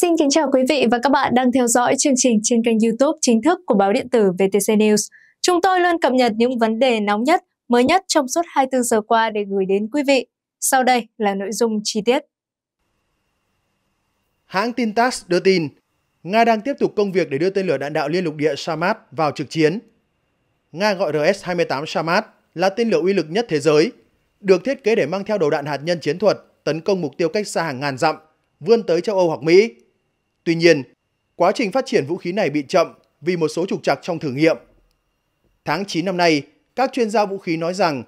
Xin kính chào quý vị và các bạn đang theo dõi chương trình trên kênh YouTube chính thức của báo điện tử VTC News. Chúng tôi luôn cập nhật những vấn đề nóng nhất, mới nhất trong suốt 24 giờ qua để gửi đến quý vị. Sau đây là nội dung chi tiết. Hãng tin TASS đưa tin, Nga đang tiếp tục công việc để đưa tên lửa đạn đạo liên lục địa Samad vào trực chiến. Nga gọi RS-28 Samad là tên lửa uy lực nhất thế giới, được thiết kế để mang theo đầu đạn hạt nhân chiến thuật tấn công mục tiêu cách xa hàng ngàn dặm, vươn tới châu Âu hoặc Mỹ. Tuy nhiên, quá trình phát triển vũ khí này bị chậm vì một số trục trặc trong thử nghiệm. Tháng 9 năm nay, các chuyên gia vũ khí nói rằng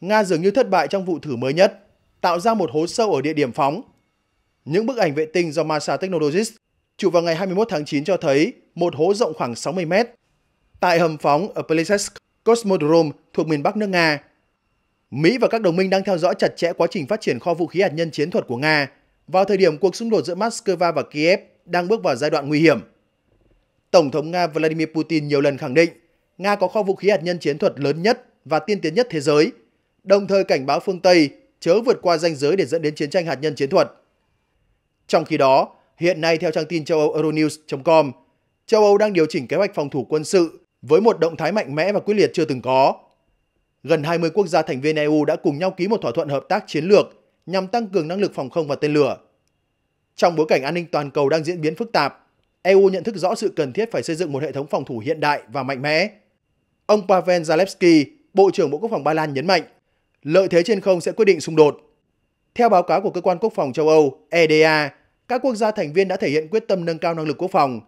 Nga dường như thất bại trong vụ thử mới nhất, tạo ra một hố sâu ở địa điểm phóng. Những bức ảnh vệ tinh do Masa Technologies chụp vào ngày 21 tháng 9 cho thấy một hố rộng khoảng 60 mét tại hầm phóng ở Plesetsk Cosmodrome thuộc miền Bắc nước Nga. Mỹ và các đồng minh đang theo dõi chặt chẽ quá trình phát triển kho vũ khí hạt nhân chiến thuật của Nga vào thời điểm cuộc xung đột giữa Moscow và Kiev đang bước vào giai đoạn nguy hiểm. Tổng thống Nga Vladimir Putin nhiều lần khẳng định Nga có kho vũ khí hạt nhân chiến thuật lớn nhất và tiên tiến nhất thế giới, đồng thời cảnh báo phương Tây chớ vượt qua ranh giới để dẫn đến chiến tranh hạt nhân chiến thuật. Trong khi đó, hiện nay theo trang tin châu Âu Euronews.com, châu Âu đang điều chỉnh kế hoạch phòng thủ quân sự với một động thái mạnh mẽ và quyết liệt chưa từng có. Gần 20 quốc gia thành viên EU đã cùng nhau ký một thỏa thuận hợp tác chiến lược nhằm tăng cường năng lực phòng không và tên lửa. Trong bối cảnh an ninh toàn cầu đang diễn biến phức tạp, EU nhận thức rõ sự cần thiết phải xây dựng một hệ thống phòng thủ hiện đại và mạnh mẽ. Ông Pavel Zalewski, Bộ trưởng Bộ Quốc phòng Ba Lan nhấn mạnh, lợi thế trên không sẽ quyết định xung đột. Theo báo cáo của Cơ quan Quốc phòng châu Âu EDA, các quốc gia thành viên đã thể hiện quyết tâm nâng cao năng lực quốc phòng.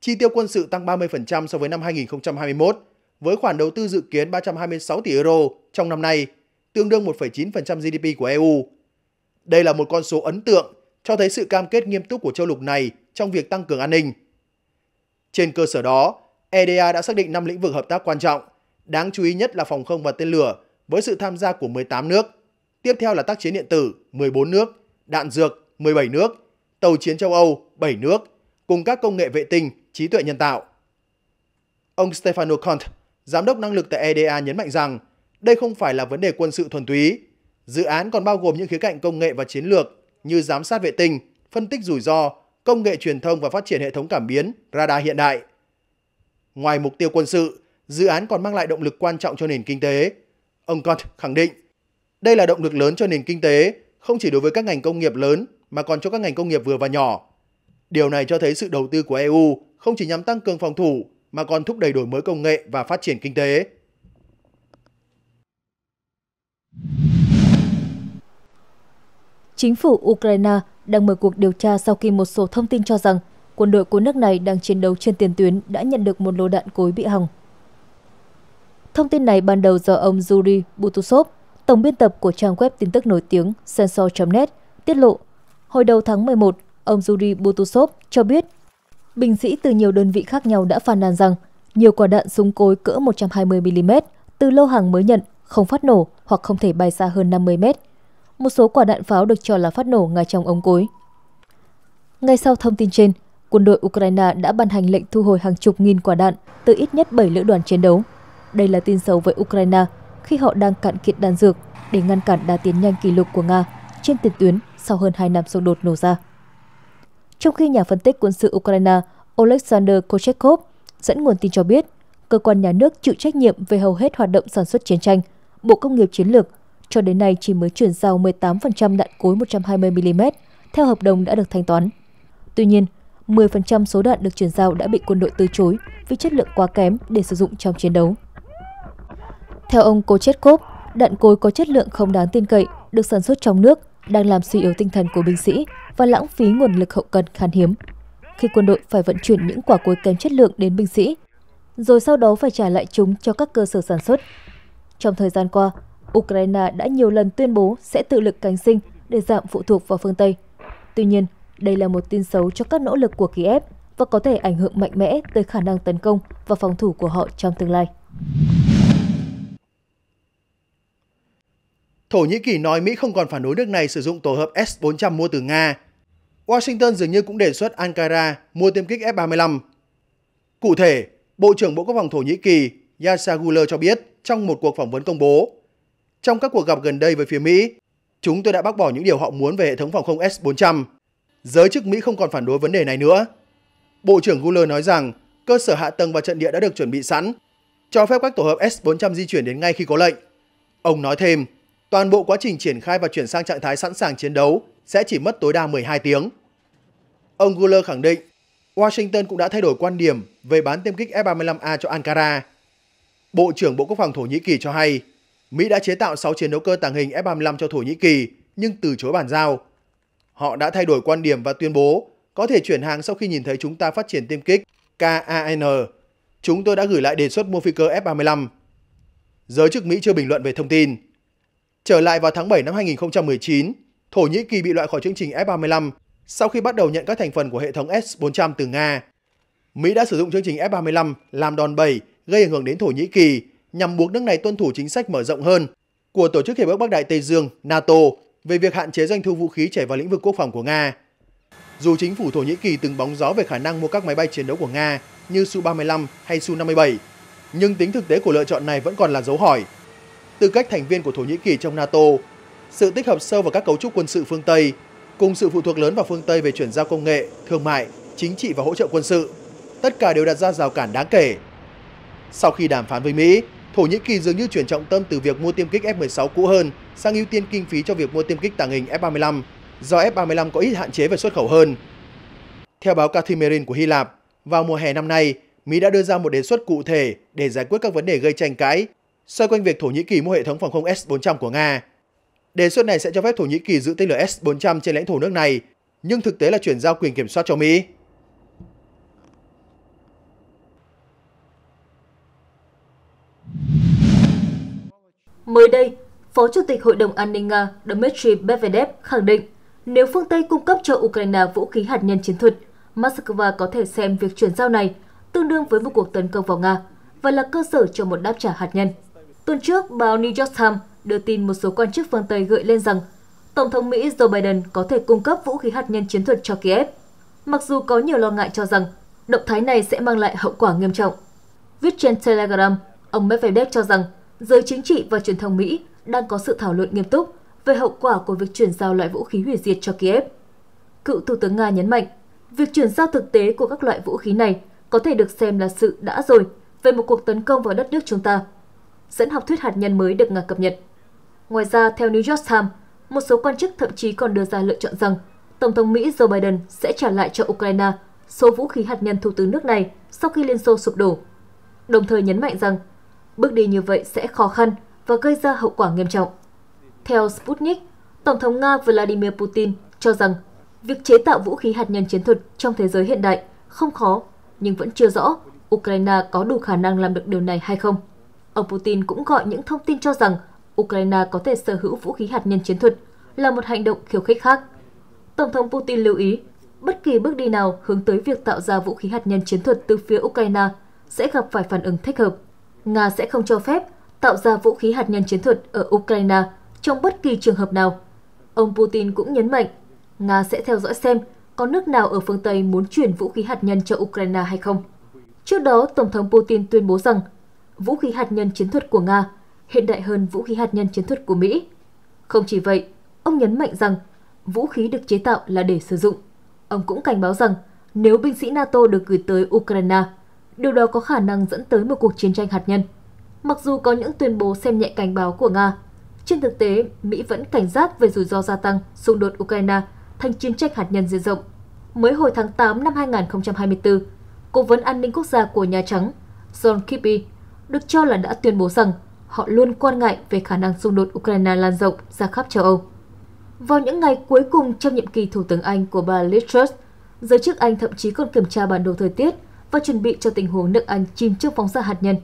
Chi tiêu quân sự tăng 30% so với năm 2021, với khoản đầu tư dự kiến 326 tỷ euro trong năm nay, tương đương 1,9% GDP của EU. Đây là một con số ấn tượng cho thấy sự cam kết nghiêm túc của châu lục này trong việc tăng cường an ninh. Trên cơ sở đó, EDA đã xác định 5 lĩnh vực hợp tác quan trọng, đáng chú ý nhất là phòng không và tên lửa với sự tham gia của 18 nước. Tiếp theo là tác chiến điện tử 14 nước, đạn dược 17 nước, tàu chiến châu Âu 7 nước, cùng các công nghệ vệ tinh, trí tuệ nhân tạo. Ông Stefano Conte, giám đốc năng lực tại EDA nhấn mạnh rằng đây không phải là vấn đề quân sự thuần túy. Dự án còn bao gồm những khía cạnh công nghệ và chiến lược như giám sát vệ tinh, phân tích rủi ro, công nghệ truyền thông và phát triển hệ thống cảm biến, radar hiện đại. Ngoài mục tiêu quân sự, dự án còn mang lại động lực quan trọng cho nền kinh tế. Ông Cott khẳng định, đây là động lực lớn cho nền kinh tế, không chỉ đối với các ngành công nghiệp lớn mà còn cho các ngành công nghiệp vừa và nhỏ. Điều này cho thấy sự đầu tư của EU không chỉ nhằm tăng cường phòng thủ mà còn thúc đẩy đổi mới công nghệ và phát triển kinh tế. Chính phủ Ukraine đang mở cuộc điều tra sau khi một số thông tin cho rằng quân đội của nước này đang chiến đấu trên tiền tuyến đã nhận được một lô đạn cối bị hỏng. Thông tin này ban đầu do ông Yuri Butusov, tổng biên tập của trang web tin tức nổi tiếng Sensor.net, tiết lộ. Hồi đầu tháng 11, ông Yuri Butusov cho biết binh sĩ từ nhiều đơn vị khác nhau đã phàn nàn rằng nhiều quả đạn súng cối cỡ 120mm từ lô hàng mới nhận không phát nổ hoặc không thể bay xa hơn 50 mét một số quả đạn pháo được cho là phát nổ ngay trong ống cối. Ngay sau thông tin trên, quân đội Ukraine đã ban hành lệnh thu hồi hàng chục nghìn quả đạn từ ít nhất 7 lữ đoàn chiến đấu. Đây là tin xấu với Ukraine khi họ đang cạn kiệt đạn dược để ngăn cản đà tiến nhanh kỷ lục của Nga trên tiền tuyến sau hơn 2 năm xung đột nổ ra. Trong khi nhà phân tích quân sự Ukraine Oleksandr Kochekov dẫn nguồn tin cho biết, cơ quan nhà nước chịu trách nhiệm về hầu hết hoạt động sản xuất chiến tranh, Bộ Công nghiệp Chiến lược cho đến nay chỉ mới chuyển giao 18% đạn cối 120mm theo hợp đồng đã được thanh toán. Tuy nhiên, 10% số đạn được chuyển giao đã bị quân đội từ chối vì chất lượng quá kém để sử dụng trong chiến đấu. Theo ông Kochetkov, đạn cối có chất lượng không đáng tin cậy, được sản xuất trong nước, đang làm suy yếu tinh thần của binh sĩ và lãng phí nguồn lực hậu cần khan hiếm. Khi quân đội phải vận chuyển những quả cối kém chất lượng đến binh sĩ, rồi sau đó phải trả lại chúng cho các cơ sở sản xuất. Trong thời gian qua, Ukraine đã nhiều lần tuyên bố sẽ tự lực cánh sinh để giảm phụ thuộc vào phương Tây. Tuy nhiên, đây là một tin xấu cho các nỗ lực của Kiev và có thể ảnh hưởng mạnh mẽ tới khả năng tấn công và phòng thủ của họ trong tương lai. Thổ Nhĩ Kỳ nói Mỹ không còn phản đối nước này sử dụng tổ hợp S-400 mua từ Nga. Washington dường như cũng đề xuất Ankara mua tiêm kích F-35. Cụ thể, Bộ trưởng Bộ Quốc phòng Thổ Nhĩ Kỳ Yasagula cho biết trong một cuộc phỏng vấn công bố, trong các cuộc gặp gần đây với phía Mỹ, chúng tôi đã bác bỏ những điều họ muốn về hệ thống phòng không S-400. Giới chức Mỹ không còn phản đối vấn đề này nữa. Bộ trưởng Guler nói rằng cơ sở hạ tầng và trận địa đã được chuẩn bị sẵn, cho phép các tổ hợp S-400 di chuyển đến ngay khi có lệnh. Ông nói thêm, toàn bộ quá trình triển khai và chuyển sang trạng thái sẵn sàng chiến đấu sẽ chỉ mất tối đa 12 tiếng. Ông Guler khẳng định, Washington cũng đã thay đổi quan điểm về bán tiêm kích F-35A cho Ankara. Bộ trưởng Bộ Quốc phòng Thổ Nhĩ Kỳ cho hay, Mỹ đã chế tạo 6 chiến đấu cơ tàng hình F-35 cho Thổ Nhĩ Kỳ nhưng từ chối bàn giao. Họ đã thay đổi quan điểm và tuyên bố có thể chuyển hàng sau khi nhìn thấy chúng ta phát triển tiêm kích KAN. Chúng tôi đã gửi lại đề xuất mua phi cơ F-35. Giới chức Mỹ chưa bình luận về thông tin. Trở lại vào tháng 7 năm 2019, Thổ Nhĩ Kỳ bị loại khỏi chương trình F-35 sau khi bắt đầu nhận các thành phần của hệ thống S-400 từ Nga. Mỹ đã sử dụng chương trình F-35 làm đòn bẩy gây ảnh hưởng đến Thổ Nhĩ Kỳ nhằm buộc nước này tuân thủ chính sách mở rộng hơn của Tổ chức Hiệp ước Bắc Đại Tây Dương NATO về việc hạn chế doanh thu vũ khí chảy vào lĩnh vực quốc phòng của Nga. Dù chính phủ Thổ Nhĩ Kỳ từng bóng gió về khả năng mua các máy bay chiến đấu của Nga như Su-35 hay Su-57, nhưng tính thực tế của lựa chọn này vẫn còn là dấu hỏi. Tư cách thành viên của Thổ Nhĩ Kỳ trong NATO, sự tích hợp sâu vào các cấu trúc quân sự phương Tây, cùng sự phụ thuộc lớn vào phương Tây về chuyển giao công nghệ, thương mại, chính trị và hỗ trợ quân sự, tất cả đều đặt ra rào cản đáng kể. Sau khi đàm phán với Mỹ, Thổ Nhĩ Kỳ dường như chuyển trọng tâm từ việc mua tiêm kích F-16 cũ hơn sang ưu tiên kinh phí cho việc mua tiêm kích tàng hình F-35, do F-35 có ít hạn chế về xuất khẩu hơn. Theo báo Kathimerin của Hy Lạp, vào mùa hè năm nay, Mỹ đã đưa ra một đề xuất cụ thể để giải quyết các vấn đề gây tranh cãi xoay quanh việc Thổ Nhĩ Kỳ mua hệ thống phòng không S-400 của Nga. Đề xuất này sẽ cho phép Thổ Nhĩ Kỳ giữ tên lửa S-400 trên lãnh thổ nước này, nhưng thực tế là chuyển giao quyền kiểm soát cho Mỹ. Mới đây, Phó Chủ tịch Hội đồng An ninh Nga Dmitry Medvedev khẳng định nếu phương Tây cung cấp cho Ukraine vũ khí hạt nhân chiến thuật, Moscow có thể xem việc chuyển giao này tương đương với một cuộc tấn công vào Nga và là cơ sở cho một đáp trả hạt nhân. Tuần trước, báo New York Times đưa tin một số quan chức phương Tây gợi lên rằng Tổng thống Mỹ Joe Biden có thể cung cấp vũ khí hạt nhân chiến thuật cho Kiev, mặc dù có nhiều lo ngại cho rằng động thái này sẽ mang lại hậu quả nghiêm trọng. Viết trên Telegram, ông Medvedev cho rằng giới chính trị và truyền thông Mỹ đang có sự thảo luận nghiêm túc về hậu quả của việc chuyển giao loại vũ khí hủy diệt cho Kiev. Cựu Thủ tướng Nga nhấn mạnh, việc chuyển giao thực tế của các loại vũ khí này có thể được xem là sự đã rồi về một cuộc tấn công vào đất nước chúng ta. Dẫn học thuyết hạt nhân mới được Nga cập nhật. Ngoài ra, theo New York Times, một số quan chức thậm chí còn đưa ra lựa chọn rằng Tổng thống Mỹ Joe Biden sẽ trả lại cho Ukraine số vũ khí hạt nhân thủ tướng nước này sau khi Liên Xô sụp đổ, đồng thời nhấn mạnh rằng Bước đi như vậy sẽ khó khăn và gây ra hậu quả nghiêm trọng. Theo Sputnik, Tổng thống Nga Vladimir Putin cho rằng việc chế tạo vũ khí hạt nhân chiến thuật trong thế giới hiện đại không khó, nhưng vẫn chưa rõ Ukraine có đủ khả năng làm được điều này hay không. Ông Putin cũng gọi những thông tin cho rằng Ukraine có thể sở hữu vũ khí hạt nhân chiến thuật là một hành động khiêu khích khác. Tổng thống Putin lưu ý, bất kỳ bước đi nào hướng tới việc tạo ra vũ khí hạt nhân chiến thuật từ phía Ukraine sẽ gặp phải phản ứng thích hợp. Nga sẽ không cho phép tạo ra vũ khí hạt nhân chiến thuật ở Ukraine trong bất kỳ trường hợp nào. Ông Putin cũng nhấn mạnh, Nga sẽ theo dõi xem có nước nào ở phương Tây muốn chuyển vũ khí hạt nhân cho Ukraine hay không. Trước đó, Tổng thống Putin tuyên bố rằng vũ khí hạt nhân chiến thuật của Nga hiện đại hơn vũ khí hạt nhân chiến thuật của Mỹ. Không chỉ vậy, ông nhấn mạnh rằng vũ khí được chế tạo là để sử dụng. Ông cũng cảnh báo rằng nếu binh sĩ NATO được gửi tới Ukraine, Điều đó có khả năng dẫn tới một cuộc chiến tranh hạt nhân. Mặc dù có những tuyên bố xem nhẹ cảnh báo của Nga, trên thực tế, Mỹ vẫn cảnh giác về rủi ro gia tăng xung đột Ukraine thành chiến tranh hạt nhân diện rộng. Mới hồi tháng 8 năm 2024, Cố vấn An ninh Quốc gia của Nhà Trắng John Kirby được cho là đã tuyên bố rằng họ luôn quan ngại về khả năng xung đột Ukraine lan rộng ra khắp châu Âu. Vào những ngày cuối cùng trong nhiệm kỳ Thủ tướng Anh của bà Liz Truss, giới chức Anh thậm chí còn kiểm tra bản đồ thời tiết và chuẩn bị cho tình huống nước Anh chìm trước phóng xạ hạt nhân.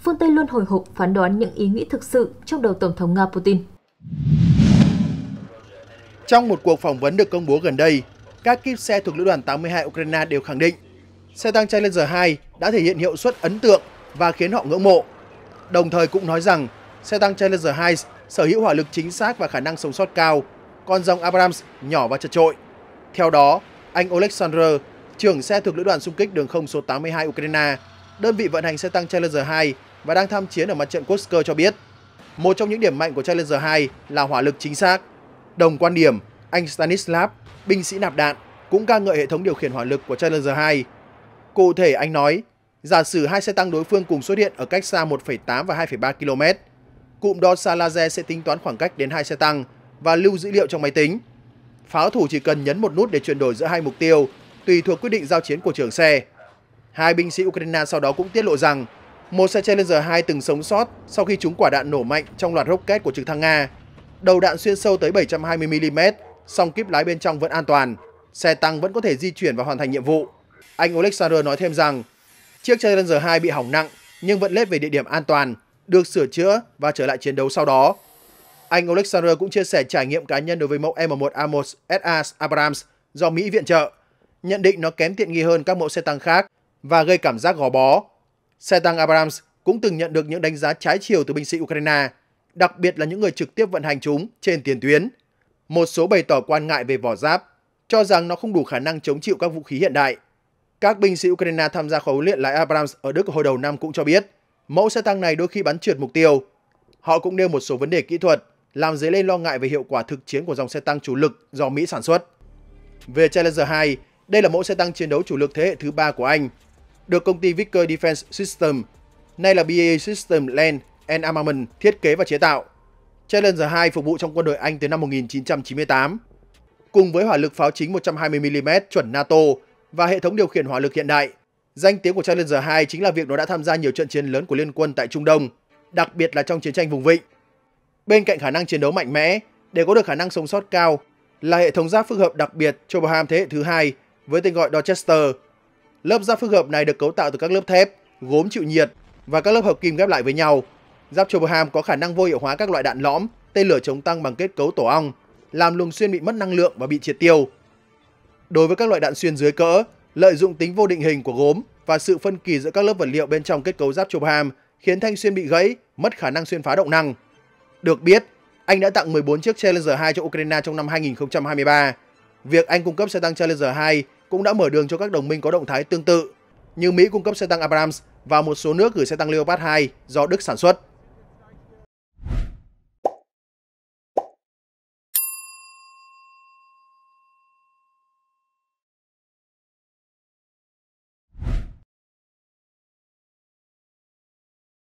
Phương Tây luôn hồi hộp phán đoán những ý nghĩ thực sự trong đầu Tổng thống Nga Putin. Trong một cuộc phỏng vấn được công bố gần đây, các kíp xe thuộc lữ đoàn 82 Ukraine đều khẳng định xe tăng Challenger 2 đã thể hiện hiệu suất ấn tượng và khiến họ ngưỡng mộ. Đồng thời cũng nói rằng xe tăng Challenger 2 sở hữu hỏa lực chính xác và khả năng sống sót cao, còn dòng Abrams nhỏ và chật trội. Theo đó, anh Alexander trưởng xe thuộc lữ đoàn xung kích đường không số 82 Ukraine, đơn vị vận hành xe tăng Challenger 2 và đang tham chiến ở mặt trận Kursk cho biết, một trong những điểm mạnh của Challenger 2 là hỏa lực chính xác. Đồng quan điểm, anh Stanislav, binh sĩ nạp đạn, cũng ca ngợi hệ thống điều khiển hỏa lực của Challenger 2. Cụ thể anh nói, giả sử hai xe tăng đối phương cùng xuất hiện ở cách xa 1,8 và 2,3 km, cụm đo xa laser sẽ tính toán khoảng cách đến hai xe tăng và lưu dữ liệu trong máy tính. Pháo thủ chỉ cần nhấn một nút để chuyển đổi giữa hai mục tiêu tùy thuộc quyết định giao chiến của trường xe. Hai binh sĩ Ukraine sau đó cũng tiết lộ rằng một xe Challenger 2 từng sống sót sau khi chúng quả đạn nổ mạnh trong loạt rocket của trực thăng Nga. Đầu đạn xuyên sâu tới 720mm, song kíp lái bên trong vẫn an toàn. Xe tăng vẫn có thể di chuyển và hoàn thành nhiệm vụ. Anh Oleksandr nói thêm rằng chiếc Challenger 2 bị hỏng nặng nhưng vẫn lết về địa điểm an toàn, được sửa chữa và trở lại chiến đấu sau đó. Anh Oleksandr cũng chia sẻ trải nghiệm cá nhân đối với mẫu M1A1 SA Abrams do Mỹ viện trợ nhận định nó kém tiện nghi hơn các mẫu xe tăng khác và gây cảm giác gò bó. Xe tăng Abrams cũng từng nhận được những đánh giá trái chiều từ binh sĩ Ukraine, đặc biệt là những người trực tiếp vận hành chúng trên tiền tuyến. Một số bày tỏ quan ngại về vỏ giáp, cho rằng nó không đủ khả năng chống chịu các vũ khí hiện đại. Các binh sĩ Ukraine tham gia khóa huấn luyện lái Abrams ở Đức hồi đầu năm cũng cho biết, mẫu xe tăng này đôi khi bắn trượt mục tiêu. Họ cũng nêu một số vấn đề kỹ thuật, làm dấy lên lo ngại về hiệu quả thực chiến của dòng xe tăng chủ lực do Mỹ sản xuất. Về Challenger 2, đây là mẫu xe tăng chiến đấu chủ lực thế hệ thứ ba của Anh, được công ty Vicker Defense System, nay là BAE System Land and Armament thiết kế và chế tạo. Challenger 2 phục vụ trong quân đội Anh từ năm 1998. Cùng với hỏa lực pháo chính 120mm chuẩn NATO và hệ thống điều khiển hỏa lực hiện đại, danh tiếng của Challenger 2 chính là việc nó đã tham gia nhiều trận chiến lớn của Liên quân tại Trung Đông, đặc biệt là trong chiến tranh vùng vịnh. Bên cạnh khả năng chiến đấu mạnh mẽ, để có được khả năng sống sót cao là hệ thống giáp phức hợp đặc biệt cho Abraham thế hệ thứ hai với tên gọi Dorchester. Lớp giáp phức hợp này được cấu tạo từ các lớp thép, gốm chịu nhiệt và các lớp hợp kim ghép lại với nhau. Giáp Chobham có khả năng vô hiệu hóa các loại đạn lõm, tên lửa chống tăng bằng kết cấu tổ ong, làm luồng xuyên bị mất năng lượng và bị triệt tiêu. Đối với các loại đạn xuyên dưới cỡ, lợi dụng tính vô định hình của gốm và sự phân kỳ giữa các lớp vật liệu bên trong kết cấu giáp Chobham khiến thanh xuyên bị gãy, mất khả năng xuyên phá động năng. Được biết, anh đã tặng 14 chiếc Challenger 2 cho Ukraine trong năm 2023. Việc anh cung cấp xe tăng Challenger 2 cũng đã mở đường cho các đồng minh có động thái tương tự, như Mỹ cung cấp xe tăng Abrams và một số nước gửi xe tăng Leopard 2 do Đức sản xuất.